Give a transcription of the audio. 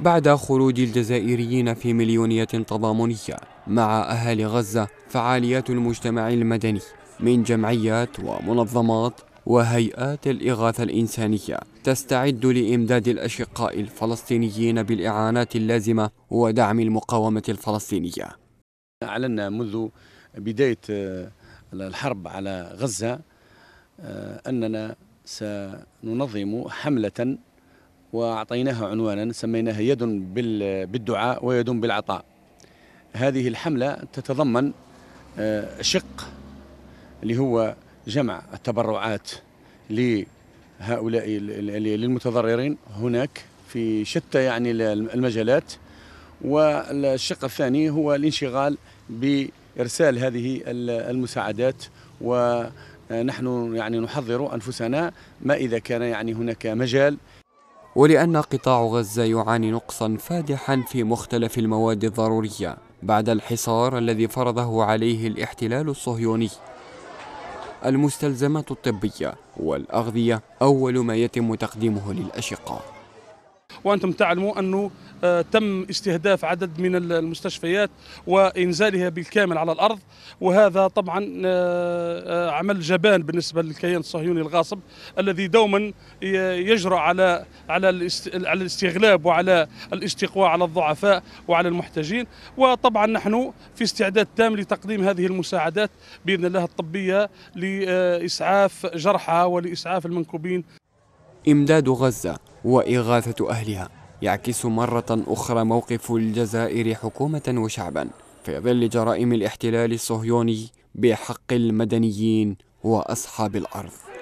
بعد خروج الجزائريين في مليونية تضامنية مع أهالي غزة فعاليات المجتمع المدني من جمعيات ومنظمات وهيئات الإغاثة الإنسانية تستعد لإمداد الأشقاء الفلسطينيين بالإعانات اللازمة ودعم المقاومة الفلسطينية أعلنا منذ بداية آه، الحرب على غزة آه، أننا سننظم حملة واعطيناها عنوانا سميناها يد بالدعاء ويد بالعطاء. هذه الحمله تتضمن آه، شق اللي هو جمع التبرعات لهؤلاء للمتضررين هناك في شتى يعني المجالات والشق الثاني هو الانشغال بارسال هذه المساعدات ونحن آه، يعني نحضر انفسنا ما اذا كان يعني هناك مجال ولأن قطاع غزة يعاني نقصا فادحا في مختلف المواد الضرورية بعد الحصار الذي فرضه عليه الاحتلال الصهيوني المستلزمات الطبية والأغذية أول ما يتم تقديمه للأشقاء وأنتم تعلموا أنه آه، تم استهداف عدد من المستشفيات وإنزالها بالكامل على الأرض وهذا طبعا آه، آه، عمل جبان بالنسبة للكيان الصهيوني الغاصب الذي دوما يجرأ على على على الاستغلاب وعلى الاستقواء على الضعفاء وعلى المحتاجين وطبعا نحن في استعداد تام لتقديم هذه المساعدات باذن الله الطبيه لاسعاف جرحى ولاسعاف المنكوبين امداد غزه واغاثه اهلها يعكس مرة أخرى موقف الجزائر حكومة وشعبا في ظل جرائم الاحتلال الصهيوني بحق المدنيين وأصحاب الأرض